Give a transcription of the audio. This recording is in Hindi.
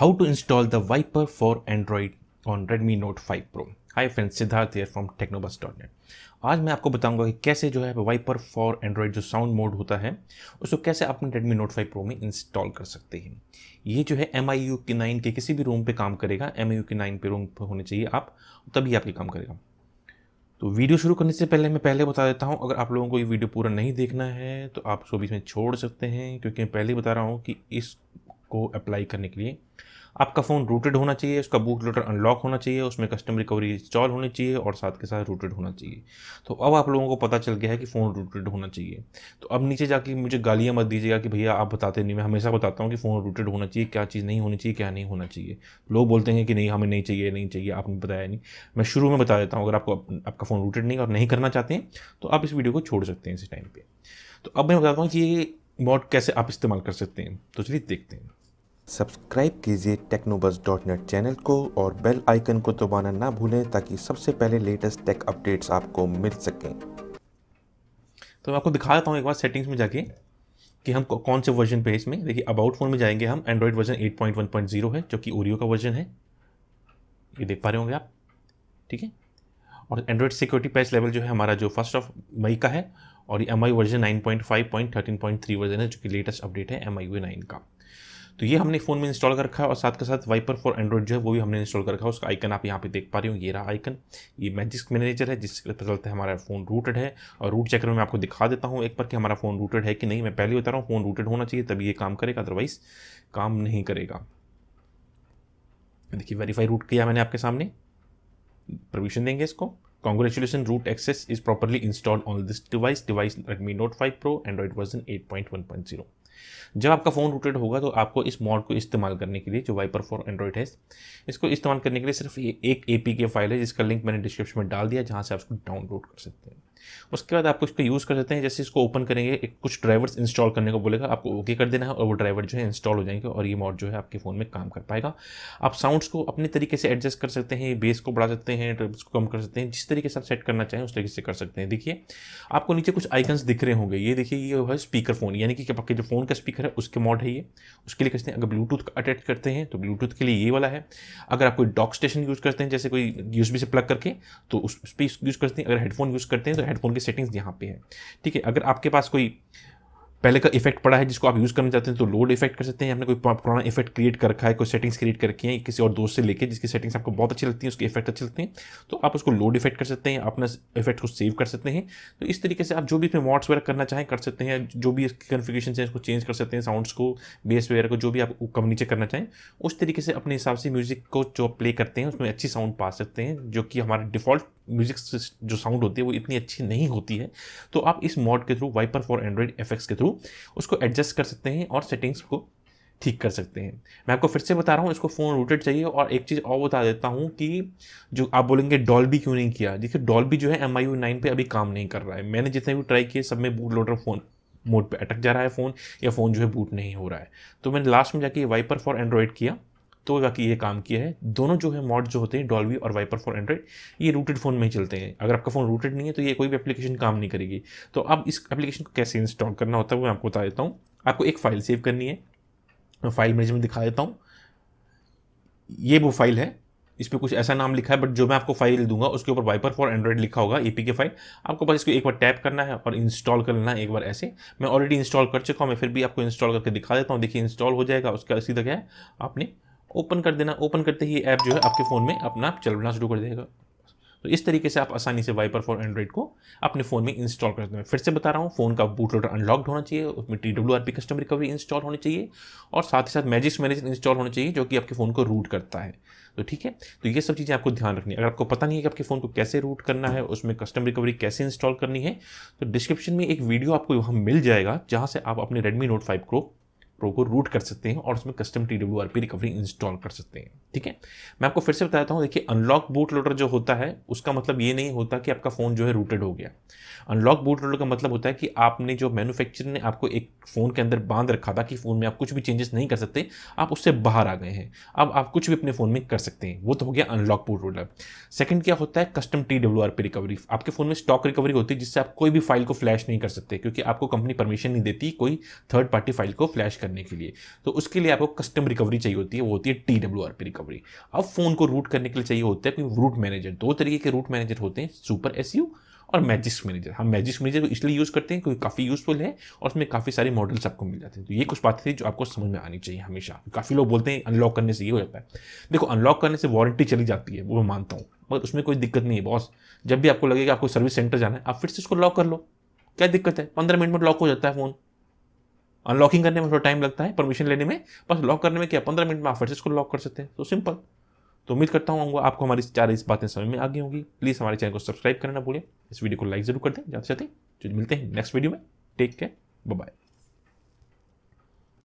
how to install the Viper for Android on Redmi Note 5 Pro. Hi friends, Siddharth here from technobus.net. Dot net आज मैं आपको बताऊंगा कि कैसे जो है वाइपर फॉर एंड्रॉयड जो साउंड मोड होता है उसको कैसे आप रेडमी नोट फाइव प्रो में इंस्टॉल कर सकते हैं ये जो है एम आई यू के नाइन के किसी भी रूम पे काम करेगा एम आई यू के नाइन पे रूम पे होने चाहिए आप तभी आपके काम करेगा तो वीडियो शुरू करने से पहले मैं पहले बता देता हूँ अगर आप लोगों को ये वीडियो पूरा नहीं देखना है तो आप इसको बीच में छोड़ सकते हैं क्योंकि मैं पहले ही बता रहा हूँ कि इस को अप्लाई करने के लिए आपका फ़ोन रूटेड होना चाहिए उसका बूट लोडर अनलॉक होना चाहिए उसमें कस्टम रिकवरी इंस्टॉल होनी चाहिए और साथ के साथ रूटेड होना चाहिए तो अब आप लोगों को पता चल गया है कि फ़ोन रूटेड होना चाहिए तो अब नीचे जाके मुझे गालियाँ मत दीजिएगा कि भैया आप बताते नहीं मैं हमेशा बताता हूँ कि फ़ोन रूटेड होना चाहिए क्या चीज़ नहीं होनी चाहिए क्या नहीं होना चाहिए लोग बोलते हैं कि नहीं हमें नहीं चाहिए नहीं चाहिए आपने बताया नहीं मैं शुरू में बता देता हूँ अगर आपको आपका फ़ोन रूटेड नहीं और नहीं करना चाहते हैं तो आप इस वीडियो को छोड़ सकते हैं इस टाइम पर तो अब मैं बताता हूँ कि ये मॉड कैसे आप इस्तेमाल कर सकते हैं तो चलिए देखते हैं सब्सक्राइब कीजिए टेक्नोबस डॉट नेट चैनल को और बेल आइकन को दबाना ना भूलें ताकि सबसे पहले लेटेस्ट टेक अपडेट्स आपको मिल सकें तो मैं आपको दिखा देता हूँ एक बार सेटिंग्स में जाके कि हम कौन से वर्जन पे इसमें देखिए अबाउट फोन में जाएंगे हम एंड्रॉयड वर्जन 8.1.0 है जो कि ओरियो का वर्जन है ये देख पा रहे होंगे आप ठीक है और एंड्रॉयड सिक्योरिटी पैच लेवल जो है हमारा जो फर्स्ट ऑफ मई का है और ये M I version nine point point point five thirteen three version है जो कि लेटेस्ट अपडेट है एम आई वी नाइन का तो ये हमने फ़ोन में इंस्टॉल कर रखा है और साथ के साथ वाइपर फॉर एंड्रॉइड जो है वो भी हमने इंस्टॉल कर रखा है उसका आइकन आप यहाँ पे देख पा रहे हो ये रहा आइकन ये मैजिक मैनेजर है जिसके पता चलता है हमारा फ़ोन रूटेड है और रूट चेकर में मैं आपको दिखा देता हूँ एक बार कि हमारा फ़ोन रूटेड है कि नहीं मैं पहले बता रहा हूँ फ़ोन रूटेड होना चाहिए तभी ये काम करेगा अदरवाइज़ काम नहीं करेगा देखिए वेरीफाई रूट किया मैंने आपके सामने परमिशन देंगे इसको congratulation root access is properly install on this device device Redmi Note five Pro Android version eight point one point zero जब आपका फ़ोन रूटेड होगा तो आपको इस मॉड को इस्तेमाल करने के लिए जो वाइपर फॉर एंड्रॉइड है इसको इस्तेमाल करने के लिए सिर्फ ए, एक ए फाइल है जिसका लिंक मैंने डिस्क्रिप्शन में डाल दिया जहाँ से आप उसको डाउनलोड कर सकते हैं उसके बाद आप इसको यूज़ कर सकते हैं जैसे इसको ओपन करेंगे एक कुछ ड्राइवर्स इंस्टॉल करने को बोलेगा आपको ओके कर देना है और वो ड्राइवर जो है इंस्टॉल हो जाएंगे और ये मॉड जो है आपके फ़ोन में काम कर पाएगा आप साउंड्स को अपने तरीके से एडजस्ट कर सकते हैं बेस को बढ़ा सकते हैं ट्रिप्स को कम कर सकते हैं जिस तरीके से आप सेट करना चाहें उस तरीके से कर सकते हैं देखिए आपको नीचे कुछ आइकन्स दिख रहे होंगे ये देखिए ये है स्पीकर फ़ोन यानी कि आपके जो फ़ोन का स्पीकर है उसके मॉड है ये उसके लिए कहते हैं अगर ब्लूटूथ अटैच करते हैं तो ब्लूटूथ के लिए ये वाला है अगर आप कोई डॉक स्टेशन यूज़ करते हैं जैसे कोई यूज से प्लग करके तो उस पर यूज़ करते हैं अगर हेडफोन यूज़ करते हैं तो हेडफोन की सेटिंग्स यहाँ पे है ठीक है अगर आपके पास कोई पहले का इफेक्ट पड़ा है जिसको आप यूज़ करना चाहते हैं तो लोड इफेक्ट कर सकते हैं आपने कोई पुराना इफेक्ट क्रिएट कर रखा है कोई सेटिंग्स क्रिएट करके हैं किसी और दोस्त से लेके जिसकी सेटिंग्स आपको बहुत अच्छी लगती है उसके इफेक्ट अच्छे लगते हैं तो आप उसको लोड इफेक्ट कर सकते हैं अपना इफेक्ट को सेव कर सकते हैं तो इस तरीके से आप जो भी इसमें मॉड्स वगैरह करना चाहें कर सकते हैं जो भी इसकी कन्फिगेशन है उसको चेंज कर सकते हैं साउंड्स को बेस वगैरह को जो भी आप कम नीचे करना चाहें उस तरीके से अपने हिसाब से म्यूज़िक को जो प्ले करते हैं उसमें अच्छी साउंड पा सकते हैं जो कि हमारा डिफॉल्ट म्यूजिक जो साउंड होती है वो इतनी अच्छी नहीं होती है तो आप इस मॉड के through Viper for Android effects के थ्रू उसको एडजस्ट कर सकते हैं और सेटिंग्स को ठीक कर सकते हैं मैं आपको फिर से बता रहा हूँ इसको फ़ोन रूटेड चाहिए और एक चीज़ और बता देता हूँ कि जो आप बोलेंगे डॉल भी क्यों नहीं किया देखिए डॉल भी जो है एम आई यू नाइन पर अभी काम नहीं कर रहा है मैंने जितने भी ट्राई किए सब में बूट लोडर फ़ोन मोड पे अटक जा रहा है फ़ोन या फ़ोन जो है बूट नहीं हो रहा है तो मैंने लास्ट में जाके वाइपर फॉर एंड्रॉयड किया तो कि ये काम किया है दोनों जो है मॉड जो होते हैं डॉल्वी और वाइपर फॉर एंड्रॉइड ये रूटेड फ़ोन में ही चलते हैं अगर आपका फ़ोन रूटेड नहीं है तो ये कोई भी एप्लीकेशन काम नहीं करेगी तो अब इस एप्लीकेशन को कैसे इंस्टॉल करना होता है वो मैं आपको बता देता हूँ आपको एक फ़ाइल सेव करनी है मैं फाइल मैनेजमेंट दिखा देता हूँ ये वो फाइल है इस पर कुछ ऐसा नाम लिखा है बट जो मैं आपको फाइल दूंगा उसके ऊपर वाइपर फॉर एंड्रॉइड लिखा होगा ए पी के फाइल आपको बस इसको एक बार टैप करना है और इंस्टॉल कर लेना है एक बार ऐसे मैं ऑलरेडी इंस्टॉल कर चुका हूँ मैं फिर भी आपको इंस्टॉल करके दिखा देता हूँ देखिए इंस्टॉल हो जाएगा उसका सीधा क्या है आपने ओपन कर देना ओपन करते ही ऐप जो है आपके फ़ोन में अपना आप चलना शुरू कर देगा तो इस तरीके से आप आसानी से वाइपर फॉर एंड्रॉइड को अपने फ़ोन में इंस्टॉल कर देते हैं फिर से बता रहा हूँ फ़ोन का बूट लोडर अनलॉक्ड होना चाहिए उसमें T W R P custom recovery install होनी चाहिए और साथ ही साथ मैजिक्स मैनेजर इंस्टॉल होना चाहिए जो कि आपके फ़ोन को रूट करता है तो ठीक है तो ये सब चीज़ें आपको ध्यान रखनी है अगर आपको पता नहीं है कि आपके फ़ोन को कैसे रूट करना है उसमें कस्टम रिकवरी कैसे इंस्टॉल करनी है तो डिस्क्रिप्शन में एक वीडियो आपको वहाँ मिल जाएगा जहाँ से आप अपने रेडमी नोट फाइव को प्रो को रूट कर सकते हैं और उसमें custom T W R P recovery install कर सकते हैं ठीक है मैं आपको फिर से बताता हूँ देखिए अनलॉक बूट लोडर जो होता है उसका मतलब ये नहीं होता कि आपका फ़ोन जो है रूटेड हो गया अनलॉक बूट लोडर का मतलब होता है कि आपने जो मैनुफैक्चर ने आपको एक फ़ोन के अंदर बांध रखा था कि फ़ोन में आप कुछ भी चेंजेस नहीं कर सकते आप उससे बाहर आ गए हैं अब आप कुछ भी अपने फ़ोन में कर सकते हैं वो तो हो गया अनलॉक बूट लोडर सेकेंड क्या होता है custom T W R P recovery आपके फ़ोन में स्टॉक रिकवरी होती है जिससे आप कोई भी फाइल को फ्लैश नहीं कर सकते क्योंकि आपको कंपनी परमिशन नहीं देती कोई थर्ड पार्टी फाइल को फ्लैश करने के लिए तो उसके लिए आपको कस्टम रिकवरी चाहिए होती है वो होती है T W R P recovery अब फ़ोन को रूट करने के लिए चाहिए होता है कोई रूट मैनेजर दो तरीके के रूट मैनेजर होते हैं सुपर एस यू और मैजिक्स मैनेजर हम मैजिक्स मैनेजर को इसलिए यूज़ करते हैं क्योंकि काफ़ी यूज़फुल है और उसमें काफ़ी सारे मॉडल्स आपको मिल जाते हैं तो ये कुछ बातें थी जो आपको समझ में आनी चाहिए हमेशा काफ़ी लोग बोलते हैं अनलॉक करने से ये हो जाता है देखो अनलॉक करने से वारंटी चली जाती है वो मैं मानता हूँ मगर उसमें कोई दिक्कत नहीं है बॉस जब भी आपको लगेगा आपको सर्विस सेंटर जाना है आप फिर से उसको लॉक कर लो क्या दिक्कत है पंद्रह मिनट में लॉक हो जाता है फ़ोन अनलॉकिंग करने में थोड़ा टाइम लगता है परमिशन लेने में बस लॉक करने में क्या पंद्रह मिनट में आप फिर से इसको लॉक कर सकते हैं तो सिंपल तो उम्मीद करता हूँ आपको हमारी चार इस बातें समझ में आ गई होंगी प्लीज़ हमारे चैनल को सब्सक्राइब करना भूलें इस वीडियो को लाइक जरूर कर दें ज़्यादा जो मिलते हैं नेक्स्ट वीडियो में टेक केयर बाय